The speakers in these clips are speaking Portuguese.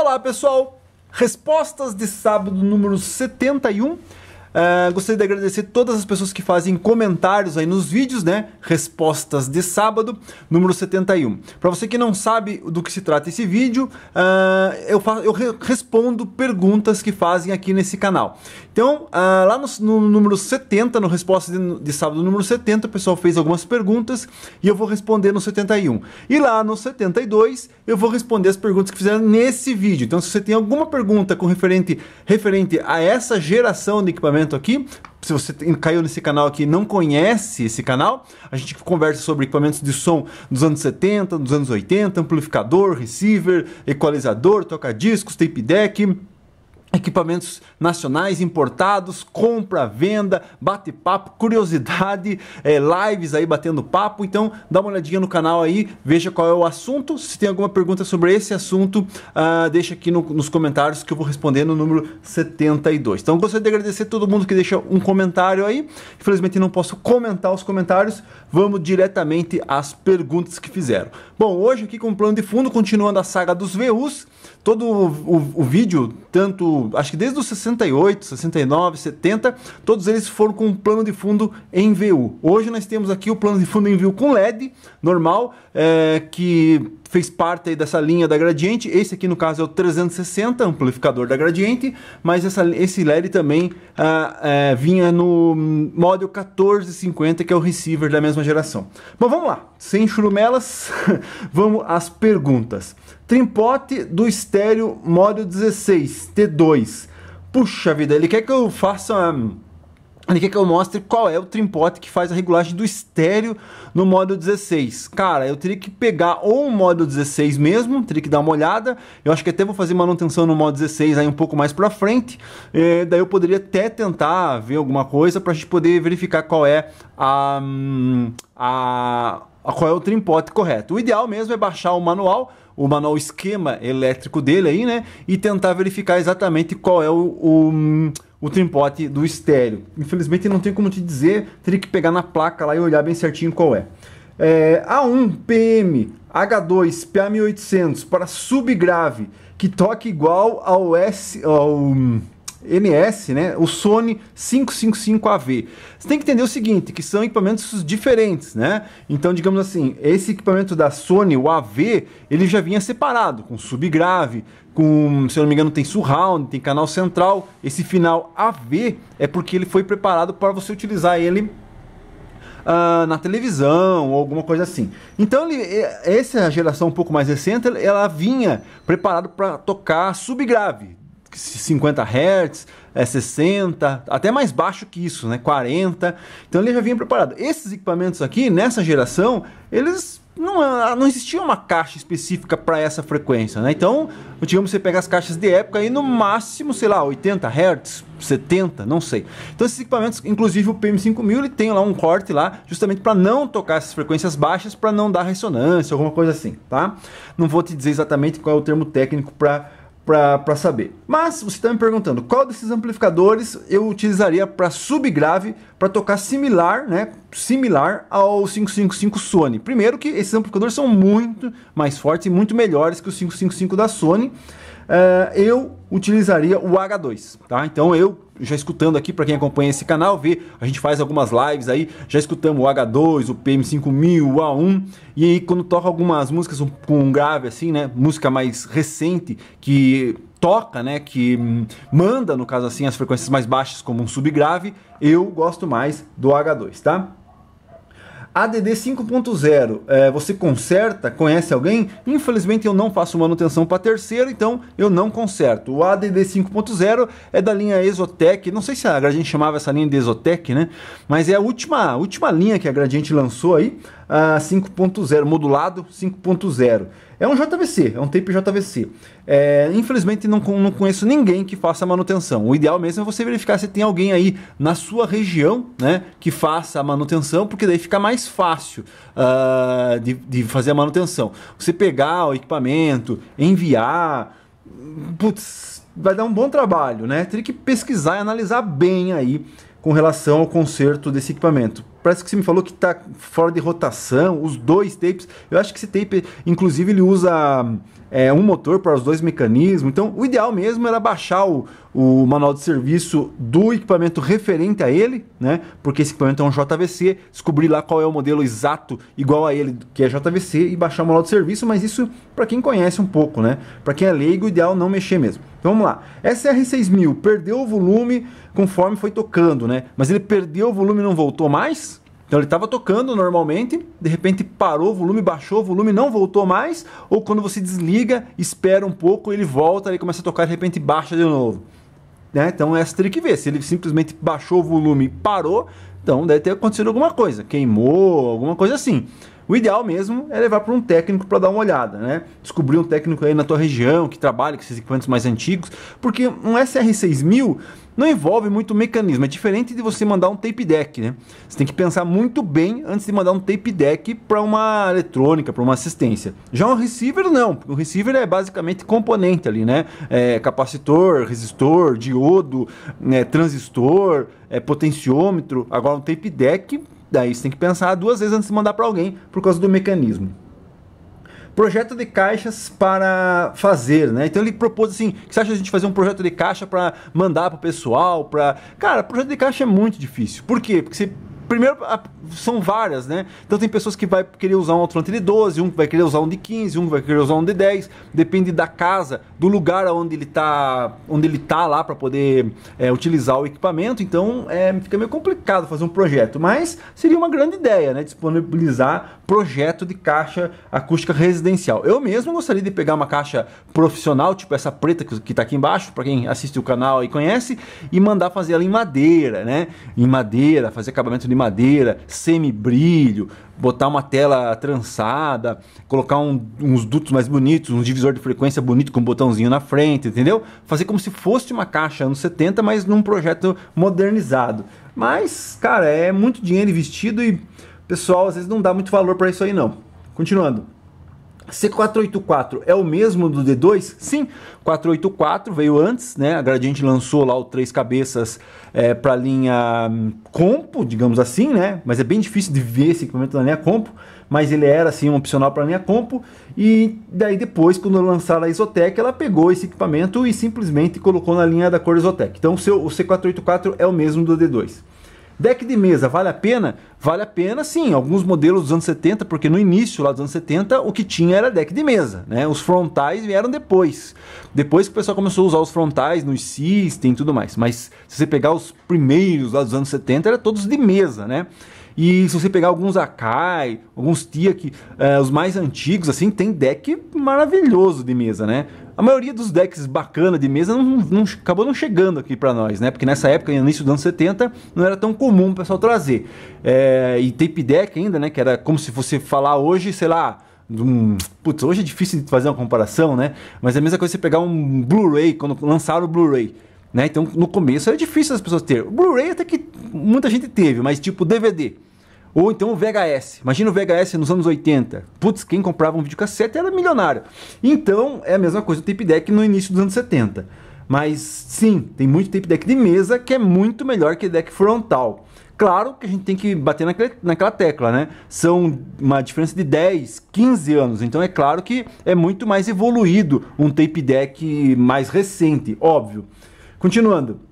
Olá, pessoal! Respostas de sábado número 71 ah, gostaria de agradecer todas as pessoas que fazem comentários aí nos vídeos, né? Respostas de sábado, número 71. Para você que não sabe do que se trata esse vídeo, ah, eu, faço, eu re respondo perguntas que fazem aqui nesse canal. Então, ah, lá no, no, número 70, no Resposta de, de sábado número 70, o pessoal fez algumas perguntas e eu vou responder no 71. E lá no 72, eu vou responder as perguntas que fizeram nesse vídeo. Então, se você tem alguma pergunta com referente, referente a essa geração de equipamentos, momento aqui. Se você caiu nesse canal aqui e não conhece esse canal, a gente conversa sobre equipamentos de som dos anos 70, dos anos 80, amplificador, receiver, equalizador, toca-discos, tape deck equipamentos nacionais importados, compra, venda, bate-papo, curiosidade, é, lives aí batendo papo. Então dá uma olhadinha no canal aí, veja qual é o assunto. Se tem alguma pergunta sobre esse assunto, uh, deixa aqui no, nos comentários que eu vou responder no número 72. Então gostaria de agradecer a todo mundo que deixa um comentário aí. Infelizmente não posso comentar os comentários, vamos diretamente às perguntas que fizeram. Bom, hoje aqui com o plano de fundo, continuando a saga dos VUs, todo o, o, o, vídeo, tanto acho que desde os 68, 69, 70, todos eles foram com um plano de fundo em VU. Hoje nós temos aqui o plano de fundo em VU com LED normal, é, que fez parte dessa linha da Gradiente. Esse aqui, no caso, é o 360, amplificador da Gradiente, mas essa, esse LED também ah, é, vinha no módulo 1450, que é o receiver da mesma geração. Bom, vamos lá, sem churumelas, vamos às perguntas. Trimpote do estéreo módulo 16, T2. Puxa vida, ele quer que eu faça... Um, ele quer que eu mostre qual é o trimpote que faz a regulagem do estéreo no modo 16. Cara, eu teria que pegar ou o modo 16 mesmo, teria que dar uma olhada. Eu acho que até vou fazer manutenção no modo 16 aí um pouco mais pra frente. É, daí eu poderia até tentar ver alguma coisa pra gente poder verificar qual é hum, a... a qual é o trimpote correto. O ideal mesmo é baixar o manual, o manual esquema elétrico dele aí, né? E tentar verificar exatamente qual é o, o hum, o trimpote do estéreo. Infelizmente não tem como te dizer, teria que pegar na placa lá e olhar bem certinho qual é. é A1 PM H2 PA1800 para subgrave que toque igual ao S ao NS, né? O Sony 555AV. Você tem que entender o seguinte, que são equipamentos diferentes, né? Então, digamos assim, esse equipamento da Sony, o AV, ele já vinha separado, com subgrave, com, se eu não me engano, tem surround, tem canal central. Esse final AV é porque ele foi preparado para você utilizar ele Uh, na televisão ou alguma coisa assim. Então ele, é, essa geração um pouco mais recente, ela vinha preparado para tocar subgrave, 50 Hz, é 60, até mais baixo que isso, né? 40. Então ele já vinha preparado. Esses equipamentos aqui, nessa geração, eles não, ah, não existia uma caixa específica para essa frequência, né? Então, digamos, você pega as caixas de época e no máximo, sei lá, 80 Hz, 70, não sei. Então esses equipamentos, inclusive o PM5000, ele tem lá um corte lá, justamente para não tocar essas frequências baixas, para não dar ressonância, alguma coisa assim, tá? Não vou te dizer exatamente qual é o termo técnico para para saber. Mas você está me perguntando qual desses amplificadores eu utilizaria para subgrave para tocar similar, né? Similar ao 555 Sony. Primeiro que esses amplificadores são muito mais fortes e muito melhores que o 555 da Sony. Eh, eu utilizaria o H2, tá? Então eu já escutando aqui para quem acompanha esse canal, vê, a gente faz algumas lives aí, já escutamos o H2, o PM5000, o A1, e aí quando toca algumas músicas com um grave assim, né, música mais recente que toca, né, que manda no caso assim as frequências mais baixas como um subgrave, eu gosto mais do H2, tá? ADD 5.0, é, você conserta, conhece alguém? Infelizmente eu não faço manutenção para terceiro, então eu não conserto. O ADD 5.0 é da linha Exotec, não sei se a Gradiente chamava essa linha de Exotec, né? Mas é a última, última linha que a Gradiente lançou aí uh, ah, 5.0, modulado 5.0. É um JVC, é um tape JVC. É, infelizmente não, não conheço ninguém que faça manutenção. O ideal mesmo é você verificar se tem alguém aí na sua região né, que faça a manutenção, porque daí fica mais fácil uh, de, de fazer a manutenção. Você pegar o equipamento, enviar. Putz, vai dar um bom trabalho, né? Teria que pesquisar e analisar bem aí com relação ao conserto desse equipamento. Parece que você me falou que está fora de rotação, os dois tapes. Eu acho que esse tape, inclusive, ele usa é, um motor para os dois mecanismos. Então, o ideal mesmo era baixar o, o manual de serviço do equipamento referente a ele, né? Porque esse equipamento é um JVC, descobrir lá qual é o modelo exato igual a ele, que é JVC, e baixar o manual de serviço. Mas isso para quem conhece um pouco, né? Para quem é leigo, o ideal é não mexer mesmo. Então vamos lá. SR6000 perdeu o volume conforme foi tocando, né? Mas ele perdeu o volume e não voltou mais? Então ele estava tocando normalmente, de repente parou o volume, baixou o volume, não voltou mais, ou quando você desliga, espera um pouco, ele volta, e começa a tocar, de repente baixa de novo. Né? Então é essa teria que ver, se ele simplesmente baixou o volume e parou, então deve ter acontecido alguma coisa, queimou, alguma coisa assim. O ideal mesmo é levar para um técnico para dar uma olhada, né? Descobrir um técnico aí na tua região que trabalha com esses equipamentos mais antigos, porque um SR6000 não envolve muito mecanismo, é diferente de você mandar um tape deck, né? Você tem que pensar muito bem antes de mandar um tape deck para uma eletrônica, para uma assistência. Já um receiver não, o receiver é basicamente componente ali, né? É capacitor, resistor, diodo, né? transistor, é potenciômetro. Agora um tape deck Daí você tem que pensar duas vezes antes de mandar para alguém por causa do mecanismo. Projeto de caixas para fazer, né? Então ele propôs assim: que você acha a gente fazer um projeto de caixa para mandar para o pessoal? Pra... Cara, projeto de caixa é muito difícil. Por quê? Porque você primeiro, são várias, né? Então tem pessoas que vai querer usar um alto de 12, um que vai querer usar um de 15, um que vai querer usar um de 10, depende da casa, do lugar onde ele tá, onde ele tá lá para poder é, utilizar o equipamento, então é, fica meio complicado fazer um projeto, mas seria uma grande ideia, né? Disponibilizar projeto de caixa acústica residencial. Eu mesmo gostaria de pegar uma caixa profissional, tipo essa preta que está aqui embaixo, para quem assiste o canal e conhece, e mandar fazer ela em madeira, né? Em madeira, fazer acabamento de madeira, semi brilho botar uma tela trançada, colocar um, uns dutos mais bonitos, um divisor de frequência bonito com um botãozinho na frente, entendeu? Fazer como se fosse uma caixa anos 70, mas num projeto modernizado. Mas, cara, é muito dinheiro investido e pessoal às vezes não dá muito valor para isso aí não. Continuando. C484 é o mesmo do D2? Sim, 484 veio antes, né? A Gradiente lançou lá o três cabeças é, para a linha hum, Compo, digamos assim, né? Mas é bem difícil de ver esse equipamento na linha Compo, mas ele era assim um opcional para a linha Compo. E daí depois, quando lançaram a Isotec, ela pegou esse equipamento e simplesmente colocou na linha da cor Isotec. Então o, seu, o C484 é o mesmo do D2. Deck de mesa, vale a pena? Vale a pena sim, alguns modelos dos anos 70, porque no início lá dos anos 70 o que tinha era deck de mesa, né? Os frontais vieram depois. Depois que o pessoal começou a usar os frontais no system e tudo mais. Mas se você pegar os primeiros lá dos anos 70, era todos de mesa, né? E se você pegar alguns Akai, alguns Tia, que, eh, os mais antigos, assim, tem deck maravilhoso de mesa, né? A maioria dos decks bacana de mesa não, não acabou não chegando aqui para nós, né? Porque nessa época, no início dos anos 70, não era tão comum o pessoal trazer. É, e tape deck ainda, né? Que era como se você falar hoje, sei lá, um, putz, hoje é difícil de fazer uma comparação, né? Mas é a mesma coisa você pegar um Blu-ray, quando lançaram o Blu-ray. Né? Então, no começo era é difícil as pessoas terem. O Blu-ray até que muita gente teve, mas tipo DVD. Ou então o VHS. Imagina o VHS nos anos 80. Putz, quem comprava um videocassete era milionário. Então, é a mesma coisa o tape deck no início dos anos 70. Mas sim, tem muito tape deck de mesa que é muito melhor que deck frontal. Claro que a gente tem que bater naquele, naquela tecla, né? São uma diferença de 10, 15 anos. Então é claro que é muito mais evoluído um tape deck mais recente, óbvio. Continuando.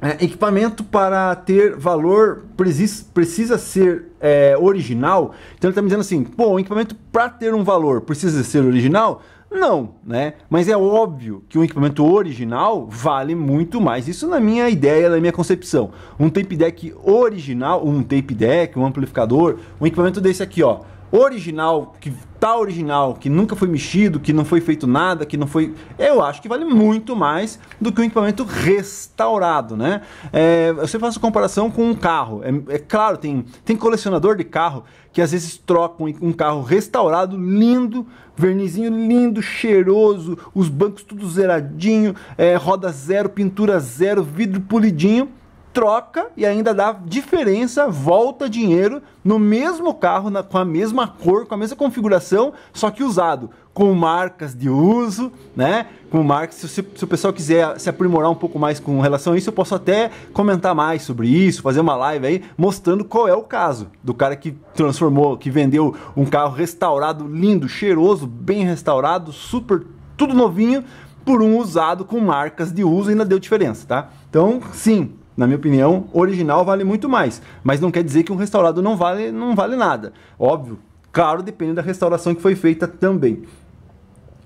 É, equipamento para ter valor precisa, precisa ser é, original. Então ele está me dizendo assim: pô, um equipamento para ter um valor precisa ser original? Não, né? Mas é óbvio que um equipamento original vale muito mais. Isso na minha ideia, na minha concepção. Um tape deck original, um tape deck, um amplificador, um equipamento desse aqui, ó original, que tá original, que nunca foi mexido, que não foi feito nada, que não foi. Eu acho que vale muito mais do que um equipamento restaurado, né? É, eu sempre faço comparação com um carro. É, é, claro, tem, tem colecionador de carro que às vezes trocam um, um carro restaurado, lindo, vernizinho lindo, cheiroso, os bancos tudo zeradinho, é, roda zero, pintura zero, vidro polidinho troca e ainda dá diferença, volta dinheiro no mesmo carro, na, com a mesma cor, com a mesma configuração, só que usado, com marcas de uso, né? Com marcas, se, se, o pessoal quiser se aprimorar um pouco mais com relação a isso, eu posso até comentar mais sobre isso, fazer uma live aí mostrando qual é o caso do cara que transformou, que vendeu um carro restaurado, lindo, cheiroso, bem restaurado, super tudo novinho por um usado com marcas de uso ainda deu diferença, tá? Então, sim, na minha opinião, original vale muito mais. Mas não quer dizer que um restaurado não vale, não vale nada. Óbvio, claro, depende da restauração que foi feita também.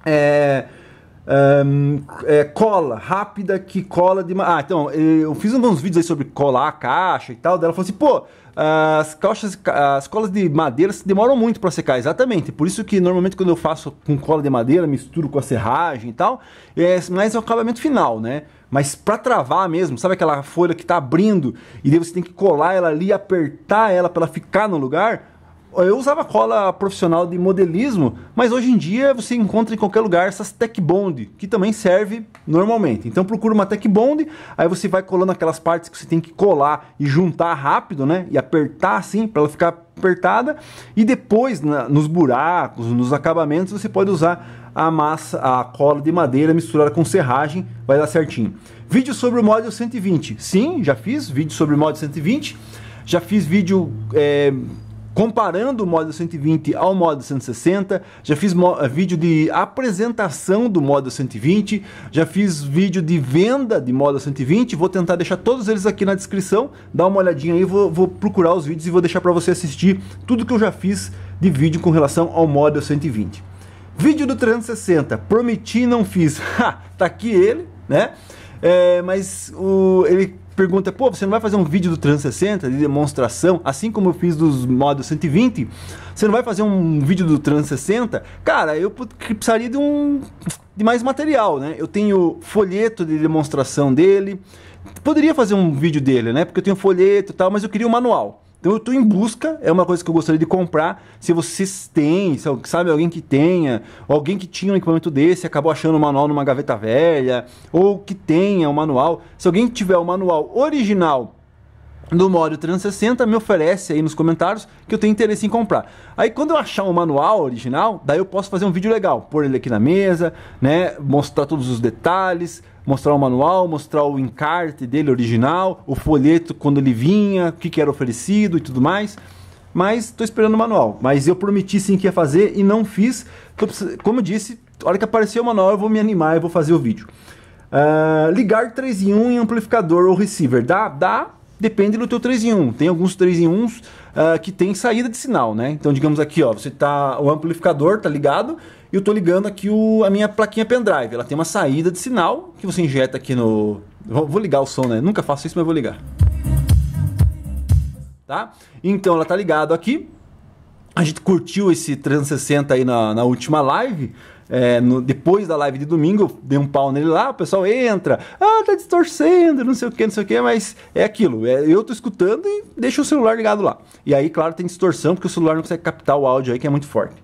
É, é, cola rápida que cola de. Ah, então, eh, eu fiz uns vídeos aí sobre colar a caixa e tal. Dela falou assim: pô, as caixas, as colas de madeira demoram muito para secar, exatamente. Por isso que normalmente quando eu faço com cola de madeira, misturo com a serragem e tal, é mais o acabamento final, né? Mas para travar mesmo, sabe aquela folha que está abrindo e daí você tem que colar ela ali, apertar ela para ela ficar no lugar? Eu usava cola profissional de modelismo, mas hoje em dia você encontra em qualquer lugar essas Tech Bond, que também serve normalmente. Então procura uma Tech Bond, aí você vai colando aquelas partes que você tem que colar e juntar rápido, né? E apertar assim para ela ficar apertada. E depois, na, nos buracos, nos acabamentos, você pode usar a massa, a cola de madeira misturada com serragem, vai dar certinho. Vídeo sobre o módulo 120. Sim, já fiz vídeo sobre o módulo 120. Já fiz vídeo é, comparando o módulo 120 ao módulo 160. Já fiz eh, vídeo de apresentação do módulo 120. Já fiz vídeo de venda de módulo 120. Vou tentar deixar todos eles aqui na descrição. Dá uma olhadinha aí, vou, vou procurar os vídeos e vou deixar para você assistir tudo que eu já fiz de vídeo com relação ao módulo 120. Vídeo do 360, prometi e não fiz. tá aqui ele, né? É, mas o, ele pergunta, pô, você não vai fazer um vídeo do 360 de demonstração, assim como eu fiz dos modos 120? Você não vai fazer um vídeo do 360? Cara, eu precisaria de um de mais material, né? Eu tenho folheto de demonstração dele. Poderia fazer um vídeo dele, né? Porque eu tenho folheto e tal, mas eu queria um manual. Então eu estou em busca, é uma coisa que eu gostaria de comprar. Se vocês têm, sabe, alguém que tenha, alguém que tinha um equipamento desse, acabou achando o um manual numa gaveta velha, ou que tenha o um manual. Se alguém tiver o um manual original do Mório 360 me oferece aí nos comentários que eu tenho interesse em comprar. Aí quando eu achar um manual original, daí eu posso fazer um vídeo legal, pôr ele aqui na mesa, né, mostrar todos os detalhes, mostrar o manual, mostrar o encarte dele original, o folheto quando ele vinha, o que, que era oferecido e tudo mais. Mas estou esperando o manual. Mas eu prometi sim que ia fazer e não fiz. Tô, como eu disse, a hora que aparecer o manual eu vou me animar e vou fazer o vídeo. Uh, ligar 3 em 1 em amplificador ou receiver. Dá? Dá, depende do teu 3 em 1. Tem alguns 3 em 1 uh, ah, que tem saída de sinal, né? Então, digamos aqui, ó, você tá o amplificador tá ligado e eu tô ligando aqui o, a minha plaquinha pendrive. Ela tem uma saída de sinal que você injeta aqui no vou, ligar o som, né? Nunca faço isso, mas vou ligar. Tá? Então, ela tá ligado aqui. A gente curtiu esse 360 aí na, na última live é, no, depois da live de domingo, eu dei um pau nele lá, o pessoal entra, ah, tá distorcendo, não sei o que, não sei o que, mas é aquilo, é, eu tô escutando e deixo o celular ligado lá. E aí, claro, tem distorção, porque o celular não consegue captar o áudio aí, que é muito forte.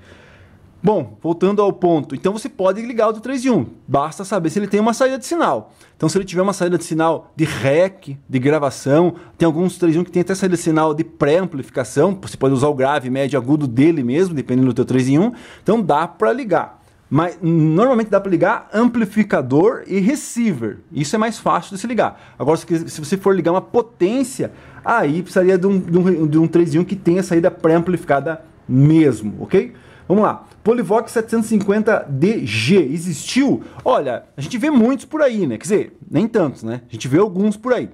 Bom, voltando ao ponto, então você pode ligar o do 3 em 1, basta saber se ele tem uma saída de sinal. Então, se ele tiver uma saída de sinal de REC, de gravação, tem alguns 3 em 1 que tem até saída de sinal de pré-amplificação, você pode usar o grave, médio, agudo dele mesmo, dependendo do teu 3 em 1, então dá para ligar. Mas normalmente dá para ligar amplificador e receiver. Isso é mais fácil de se ligar. Agora, se você for ligar uma potência, aí precisaria de um, de um, de um que tenha saída pré-amplificada mesmo, ok? Vamos lá. Polivox 750DG existiu? Olha, a gente vê muitos por aí, né? Quer dizer, nem tantos, né? A gente vê alguns por aí.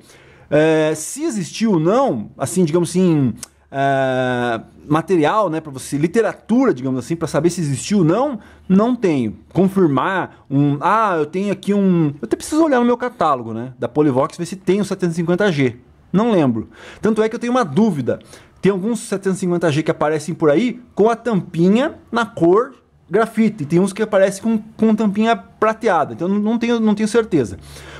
É, se existiu ou não, assim, digamos assim, é, material, né, para você, literatura, digamos assim, para saber se existiu ou não, não tenho. Confirmar um, ah, eu tenho aqui um, eu até preciso olhar no meu catálogo, né, da Polivox ver se tem um 750G. Não lembro. Tanto é que eu tenho uma dúvida. Tem alguns 750G que aparecem por aí com a tampinha na cor grafite, e tem uns que aparecem com, com tampinha prateada. Então não tenho, não tenho certeza.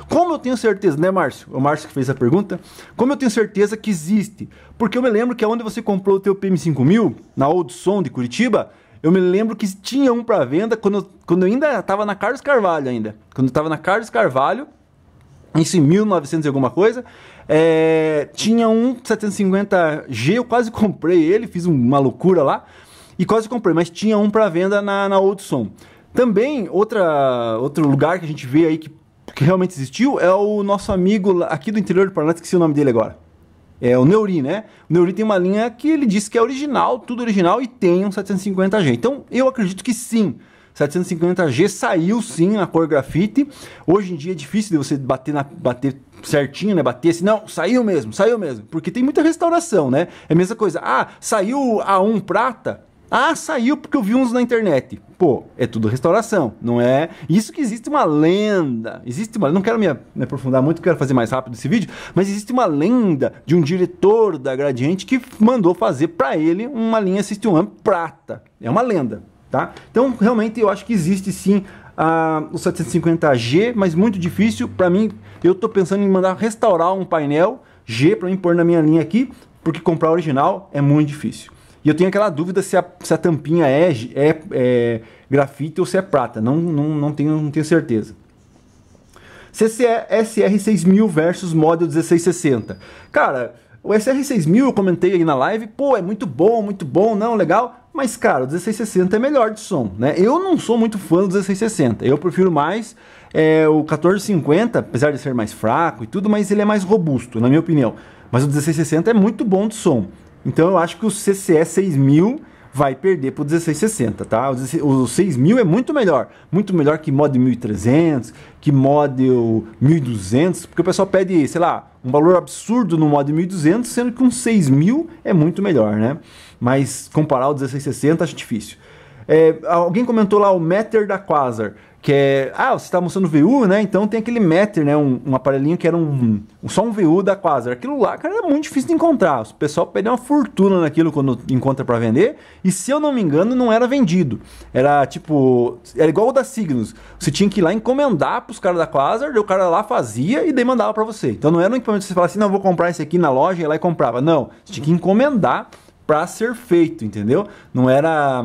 Como eu tenho certeza, né, Márcio? O Márcio que fez a pergunta. Como eu tenho certeza que existe? Porque eu me lembro que é onde você comprou o teu PM5000, na Old Som de Curitiba, eu me lembro que tinha um para venda quando, eu, quando eu ainda estava na Carlos Carvalho ainda. Quando eu estava na Carlos Carvalho, isso em 1900 e alguma coisa, é, tinha um 750G, eu quase comprei ele, fiz uma loucura lá, e quase comprei, mas tinha um para venda na, na Old Som. Também, outra, outro lugar que a gente vê aí que que realmente existiu é o nosso amigo aqui do interior do Paraná, esqueci o nome dele agora. É o Neuri, né? O Neuri tem uma linha que ele disse que é original, tudo original e tem um 750G. Então, eu acredito que sim. 750G saiu sim na cor grafite. Hoje em dia é difícil de você bater, na, bater certinho, né? Bater assim, não, saiu mesmo, saiu mesmo. Porque tem muita restauração, né? É a mesma coisa. Ah, saiu A1 prata, ah, saiu porque eu vi uns na internet. Pô, é tudo restauração, não é? Isso que existe uma lenda. Existe uma. Não quero me aprofundar muito, quero fazer mais rápido esse vídeo, mas existe uma lenda de um diretor da Gradiente que mandou fazer para ele uma linha System One prata. É uma lenda, tá? Então, realmente, eu acho que existe sim a, o 750G, mas muito difícil. Para mim, eu tô pensando em mandar restaurar um painel G para mim pôr na minha linha aqui, porque comprar original é muito difícil. E eu tenho aquela dúvida se a, se a tampinha é, é, é grafite ou se é prata. Não, não, não, tenho, não tenho certeza. é SR6000 versus Model 1660. Cara, o SR6000 eu comentei aí na live, pô, é muito bom, muito bom, não, legal. Mas, cara, o 1660 é melhor de som, né? Eu não sou muito fã do 1660. Eu prefiro mais é, o 1450, apesar de ser mais fraco e tudo, mas ele é mais robusto, na minha opinião. Mas o 1660 é muito bom de som. Então eu acho que o CCE 6000 vai perder para o 1660, tá? O 6000 é muito melhor, muito melhor que mod 1300, que mod 1200, porque o pessoal pede, sei lá, um valor absurdo no mod 1200, sendo que um 6000 é muito melhor, né? Mas comparar o 1660 acho difícil. É, alguém comentou lá o Matter da Quasar que é. Ah, você está mostrando VU, né? Então tem aquele meter, né? Um, um aparelhinho que era um, um, só um VU da Quasar. Aquilo lá, cara, era muito difícil de encontrar. O pessoal perdeu uma fortuna naquilo quando encontra para vender. E se eu não me engano, não era vendido. Era tipo. Era igual o da Signos. Você tinha que ir lá encomendar para os caras da Quasar, e o cara lá fazia e daí mandava para você. Então não era um equipamento que você falasse assim, não, vou comprar esse aqui na loja e lá e comprava. Não. Você tinha que encomendar para ser feito, entendeu? Não era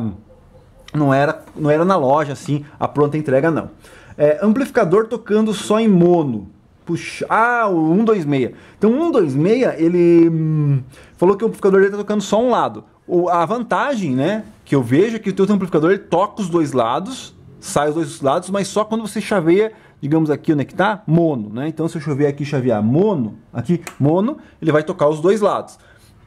não era, não era na loja assim, a pronta entrega não. É, amplificador tocando só em mono. Puxa, ah, o 126. Então o 126, ele hum, falou que o amplificador dele tá tocando só um lado. O, a vantagem, né, que eu vejo é que o teu amplificador ele toca os dois lados, sai os dois lados, mas só quando você chaveia, digamos aqui onde é que tá, mono, né? Então se eu chover aqui chavear mono, aqui mono, ele vai tocar os dois lados.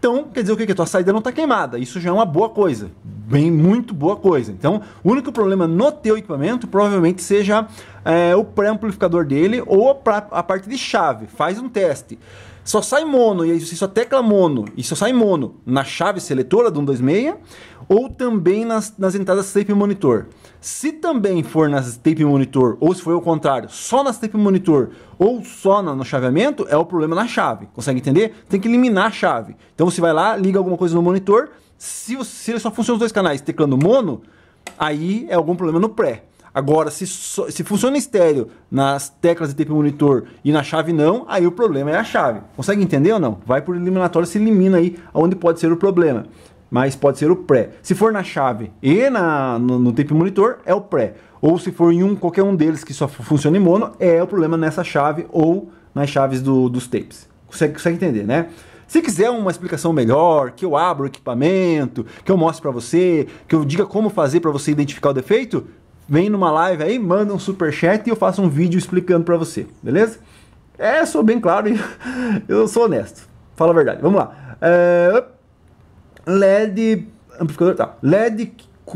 Então, quer dizer o que? Que a tua saída não está queimada. Isso já é uma boa coisa. Bem, muito boa coisa. Então, o único problema no teu equipamento provavelmente seja é, o pré-amplificador dele ou a parte de chave. Faz um teste só sai mono, e aí você só tecla mono, e só sai mono na chave seletora do 126, ou também nas, nas entradas tape monitor. Se também for nas tape monitor, ou se for o contrário, só nas tape monitor ou só no no chaveamento, é o problema na chave. Consegue entender? Tem que eliminar a chave. Então você vai lá, liga alguma coisa no monitor. Se, se ele só funciona os dois canais teclando mono, aí é algum problema no pré. Agora, se, so, se funciona estéreo nas teclas de tape monitor e na chave não, aí o problema é a chave. Consegue entender ou não? Vai por eliminatório, se elimina aí onde pode ser o problema mas pode ser o pré. Se for na chave e na, no, no tape monitor, é o pré. Ou se for em um, qualquer um deles que só funciona em mono, é o problema nessa chave ou nas chaves do, dos tapes. Consegue, consegue entender, né? Se quiser uma explicação melhor, que eu abra o equipamento, que eu mostre para você, que eu diga como fazer para você identificar o defeito, vem numa live aí, manda um super chat e eu faço um vídeo explicando para você, beleza? É, sou bem claro e eu sou honesto. Fala a verdade. Vamos lá. É... LED amplificador, tá. LED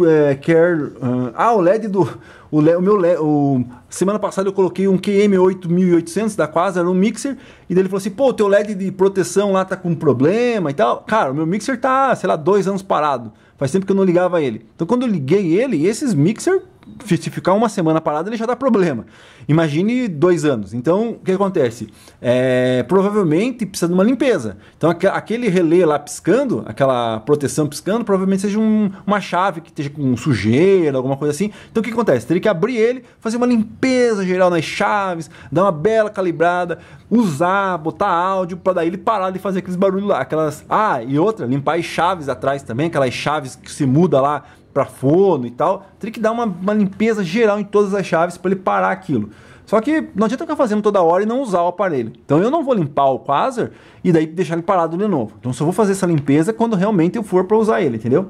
é, uh, ah, o LED do o, LED, o meu LED, o, semana passada eu coloquei um QM8800 da Quasar, um mixer, e ele falou assim: "Pô, o teu LED de proteção lá tá com problema e tal". Cara, o meu mixer tá, sei lá, dois anos parado. Faz tempo que eu não ligava ele. Então quando eu liguei ele, esses mixer se ficar uma semana parado, ele já dá problema. Imagine dois anos. Então, o que acontece? É, provavelmente precisa de uma limpeza. Então, aquele relé lá piscando, aquela proteção piscando, provavelmente seja um, uma chave que esteja com sujeira, alguma coisa assim. Então, o que acontece? Teria que abrir ele, fazer uma limpeza geral nas chaves, dar uma bela calibrada, usar, botar áudio, para daí ele parar de fazer aqueles barulhos lá. Aquelas. Ah, e outra, limpar as chaves atrás também, aquelas chaves que se muda lá para forno e tal, teria que dar uma, uma limpeza geral em todas as chaves para ele parar aquilo. Só que não adianta ficar fazendo toda hora e não usar o aparelho. Então eu não vou limpar o quasar e daí deixar ele parado de novo. Então só vou fazer essa limpeza quando realmente eu for para usar ele, entendeu?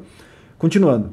Continuando.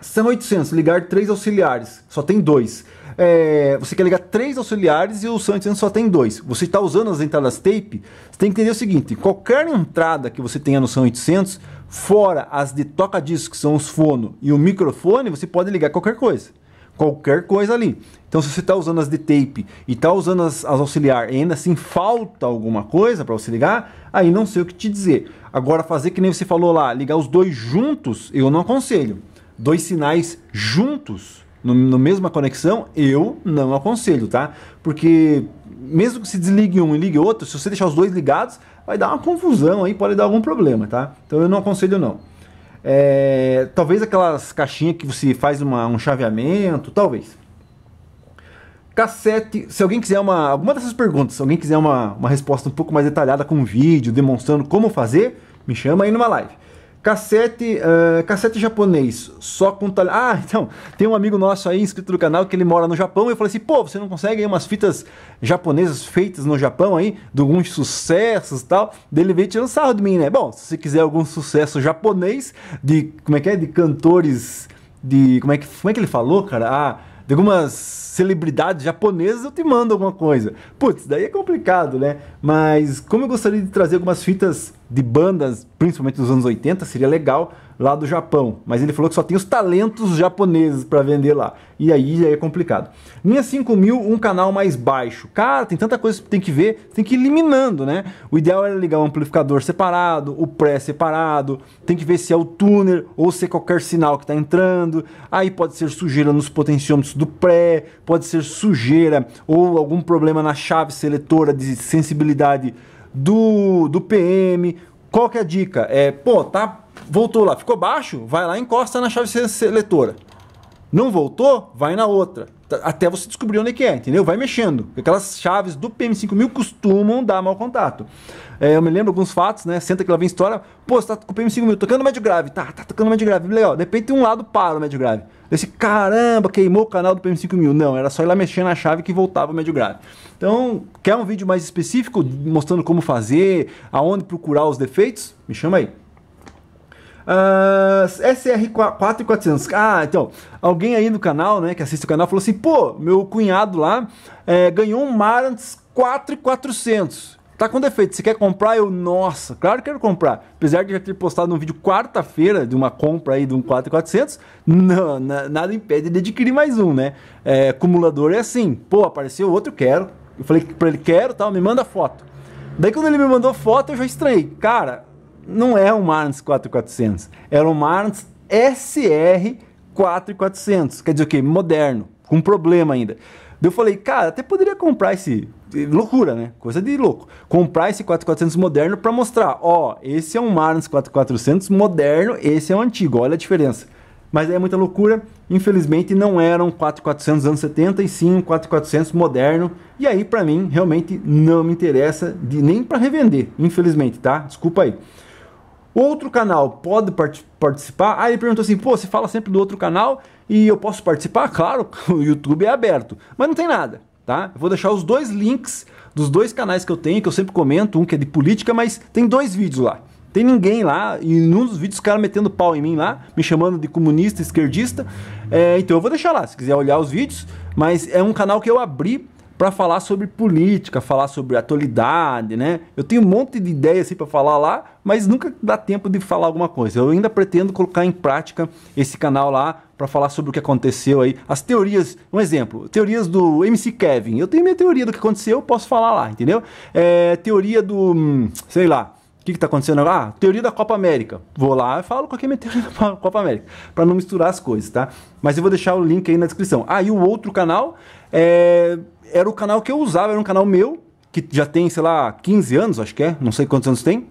São 800, ligar três auxiliares, só tem dois. É, você quer ligar três auxiliares e o S800 só tem dois. Você está usando as entradas tape, você tem que entender o seguinte: qualquer entrada que você tenha no São 800, Fora as de toca discos que são os fono, e o microfone, você pode ligar qualquer coisa. Qualquer coisa ali. Então, se você está usando as de tape e está usando as, as auxiliar e ainda assim falta alguma coisa para você ligar, aí não sei o que te dizer. Agora, fazer que nem você falou lá, ligar os dois juntos, eu não aconselho. Dois sinais juntos, no, mesma conexão, eu não aconselho, tá? Porque mesmo que se desligue um e ligue outro, se você deixar os dois ligados, vai dar uma confusão aí, pode dar algum problema, tá? Então eu não aconselho não. É, talvez aquelas caixinhas que você faz uma, um chaveamento, talvez. Cassete, se alguém quiser uma, alguma dessas perguntas, se alguém quiser uma, uma resposta um pouco mais detalhada com um vídeo demonstrando como fazer, me chama aí numa live. Cassete, uh, cassete japonês, só com talher. Ah, então, tem um amigo nosso aí, inscrito do canal, que ele mora no Japão. E eu falei assim: pô, você não consegue aí umas fitas japonesas feitas no Japão aí, de alguns sucessos e tal? Dele veio tirando sarro de mim, né? Bom, se você quiser algum sucesso japonês, de. Como é que é? De cantores. De. Como é que, como é que ele falou, cara? Ah de algumas celebridades japonesas, eu te mando alguma coisa. Putz, daí é complicado, né? Mas como eu gostaria de trazer algumas fitas de bandas, principalmente dos anos 80, seria legal lá do Japão, mas ele falou que só tem os talentos japoneses para vender lá. E aí, é complicado. Linha 5 mil, um canal mais baixo. Cara, tem tanta coisa que tem que ver, tem que ir eliminando, né? O ideal era é ligar o amplificador separado, o pré separado, tem que ver se é o tuner ou se é qualquer sinal que está entrando. Aí pode ser sujeira nos potenciômetros do pré, pode ser sujeira ou algum problema na chave seletora de sensibilidade do, do PM. Qual que é a dica? É, pô, tá voltou lá, ficou baixo, vai lá e encosta na chave seletora. Não voltou, vai na outra. Até você descobrir onde é que é, entendeu? Vai mexendo. Aquelas chaves do PM5000 costumam dar mau contato. É, eu me lembro alguns fatos, né? Senta que lá vem história. Pô, você tá com o PM5000 tocando médio grave. Tá, tá tocando médio grave. Legal. De repente um lado para o médio grave. Desse caramba, queimou o canal do PM5000. Não, era só ir lá mexendo na chave que voltava o médio grave. Então, quer um vídeo mais específico mostrando como fazer, aonde procurar os defeitos? Me chama aí. Uh, ah, SR4400. Ah, então, alguém aí no canal, né, que assiste o canal, falou assim: pô, meu cunhado lá é, ganhou um Marantz 4400. Tá com defeito, você quer comprar? Eu, nossa, claro que quero comprar. Apesar de já ter postado um vídeo quarta-feira de uma compra aí de um 4400, não, nada impede de adquirir mais um, né? É, acumulador é assim, pô, apareceu outro, quero. Eu falei pra ele, quero, tal, me manda foto. Daí quando ele me mandou foto, eu já estranhei. Cara, não é um Marantz 4400, era um Marantz SR 4400, quer dizer o quê? Moderno, com problema ainda. Eu falei, cara, até poderia comprar esse. Loucura, né? Coisa de louco. Comprar esse 4400 moderno para mostrar: ó, esse é um Marantz 4400 moderno, esse é um antigo, olha a diferença. Mas é muita loucura. Infelizmente não era um 4400 anos 70 e sim um 4400 moderno. E aí, para mim, realmente não me interessa de, nem para revender, infelizmente, tá? Desculpa aí. Outro canal pode part participar? Aí ele perguntou assim: pô, você fala sempre do outro canal e eu posso participar? Claro, o YouTube é aberto, mas não tem nada, tá? Eu vou deixar os dois links dos dois canais que eu tenho, que eu sempre comento, um que é de política, mas tem dois vídeos lá. Tem ninguém lá, e num dos vídeos o cara metendo pau em mim lá, me chamando de comunista, esquerdista. É, então eu vou deixar lá, se quiser olhar os vídeos, mas é um canal que eu abri para falar sobre política, falar sobre atualidade, né? Eu tenho um monte de ideias assim para falar lá, mas nunca dá tempo de falar alguma coisa. Eu ainda pretendo colocar em prática esse canal lá para falar sobre o que aconteceu aí, as teorias, um exemplo, teorias do MC Kevin. Eu tenho minha teoria do que aconteceu, eu posso falar lá, entendeu? É, teoria do, hum, sei lá, o que está acontecendo agora? Ah, teoria da Copa América. Vou lá e falo qual que é a minha teoria da Copa América. Para não misturar as coisas, tá? Mas eu vou deixar o link aí na descrição. Ah, e o outro canal é, era o canal que eu usava, era um canal meu, que já tem, sei lá, 15 anos, acho que é, não sei quantos anos tem.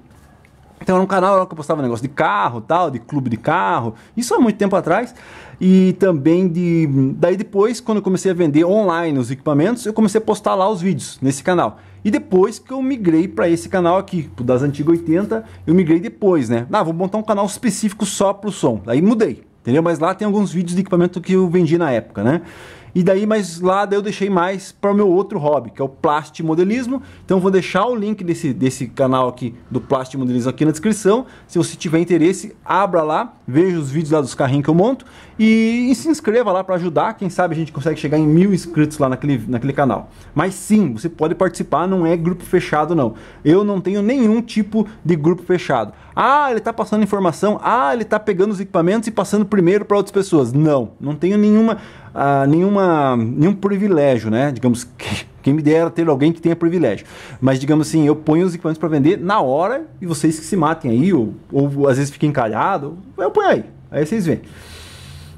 Então era um canal lá que eu postava negócio de carro, tal, de clube de carro. Isso há muito tempo atrás. E também de daí depois quando eu comecei a vender online os equipamentos, eu comecei a postar lá os vídeos nesse canal. E depois que eu migrei para esse canal aqui, das antigas 80, eu migrei depois, né? Ah, vou montar um canal específico só pro som. Aí mudei, entendeu? Mas lá tem alguns vídeos de equipamento que eu vendi na época, né? E daí, mas lá eu deixei mais para o meu outro hobby, que é o plastimodelismo. Então vou deixar o link desse, desse canal aqui do plastimodelismo aqui na descrição. Se você tiver interesse, abra lá, veja os vídeos lá dos carrinhos que eu monto e, e se inscreva lá para ajudar. Quem sabe a gente consegue chegar em mil inscritos lá naquele, naquele canal. Mas sim, você pode participar, não é grupo fechado, não. Eu não tenho nenhum tipo de grupo fechado. Ah, ele está passando informação. Ah, ele está pegando os equipamentos e passando primeiro para outras pessoas. Não, não tenho nenhuma, ah, nenhuma, nenhum privilégio, né? Digamos que. Quem me dera ter alguém que tenha privilégio. Mas, digamos assim, eu ponho os equipamentos para vender na hora e vocês que se matem aí, ou, ou às vezes fiquem encalhado, eu ponho aí. Aí vocês veem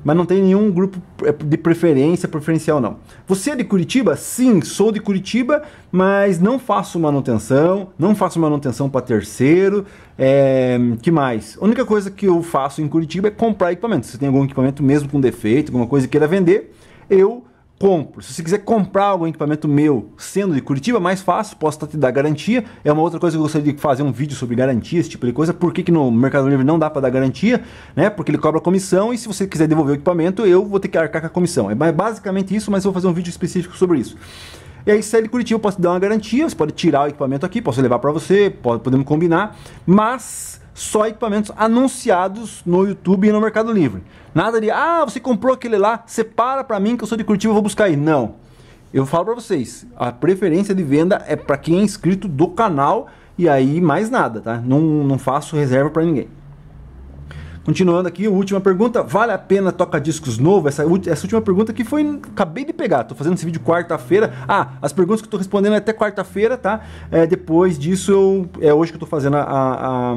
mas não tem nenhum grupo é, de preferência, preferencial não. Você é de Curitiba? Sim, sou de Curitiba, mas não faço manutenção, não faço manutenção para terceiro. É, que mais? A única coisa que eu faço em Curitiba é comprar equipamento. Se tem algum equipamento mesmo com defeito, alguma coisa que queira vender, eu compro. Se você quiser comprar algum equipamento meu, sendo de Curitiba, mais fácil, posso te dar garantia. É uma outra coisa que eu gostaria de fazer um vídeo sobre garantia, esse tipo de coisa. Por que, que no Mercado Livre não dá para dar garantia? Né? Porque ele cobra comissão e se você quiser devolver o equipamento, eu vou ter que arcar com a comissão. É basicamente isso, mas eu vou fazer um vídeo específico sobre isso. E aí, se é de Curitiba, eu posso te dar uma garantia, você pode tirar o equipamento aqui, posso levar para você, pode, podemos combinar, mas só equipamentos anunciados no YouTube e no Mercado Livre. Nada de, ah, você comprou aquele lá, separa para mim que eu sou de Curitiba, vou buscar aí. Não. Eu falo para vocês, a preferência de venda é para quem é inscrito do canal e aí mais nada, tá? Não, não faço reserva para ninguém. Continuando aqui, última pergunta. Vale a pena tocar discos novo? Essa, essa última pergunta que foi. Acabei de pegar. Tô fazendo esse vídeo quarta-feira. Ah, as perguntas que eu tô respondendo é até quarta-feira, tá? É, depois disso eu. É hoje que eu tô fazendo a, a,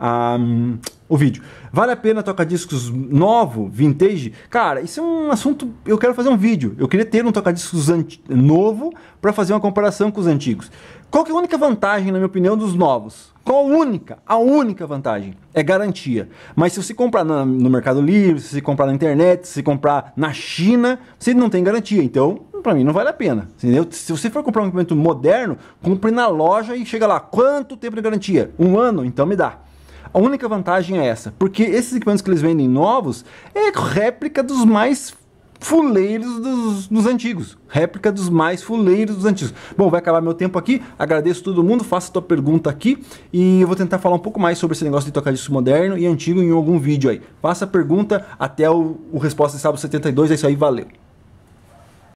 um, o vídeo. Vale a pena tocar discos novo, vintage? Cara, isso é um assunto. Eu quero fazer um vídeo. Eu queria ter um tocadiscos discos novo para fazer uma comparação com os antigos. Qual que é a única vantagem, na minha opinião, dos novos? Qual a única? A única vantagem é garantia. Mas se você comprar na, no Mercado Livre, se você comprar na internet, se você comprar na China, você não tem garantia. Então, para mim, não vale a pena. Entendeu? Se você for comprar um equipamento moderno, compre na loja e chega lá. Quanto tempo de garantia? Um ano? Então me dá. A única vantagem é essa, porque esses equipamentos que eles vendem novos é réplica dos mais fuleiros dos, dos, antigos. Réplica dos mais fuleiros dos antigos. Bom, vai acabar meu tempo aqui. Agradeço todo mundo. Faça tua pergunta aqui. E eu vou tentar falar um pouco mais sobre esse negócio de tocar disco moderno e antigo em algum vídeo aí. Faça a pergunta até o, o resposta de sábado 72. É isso aí, valeu.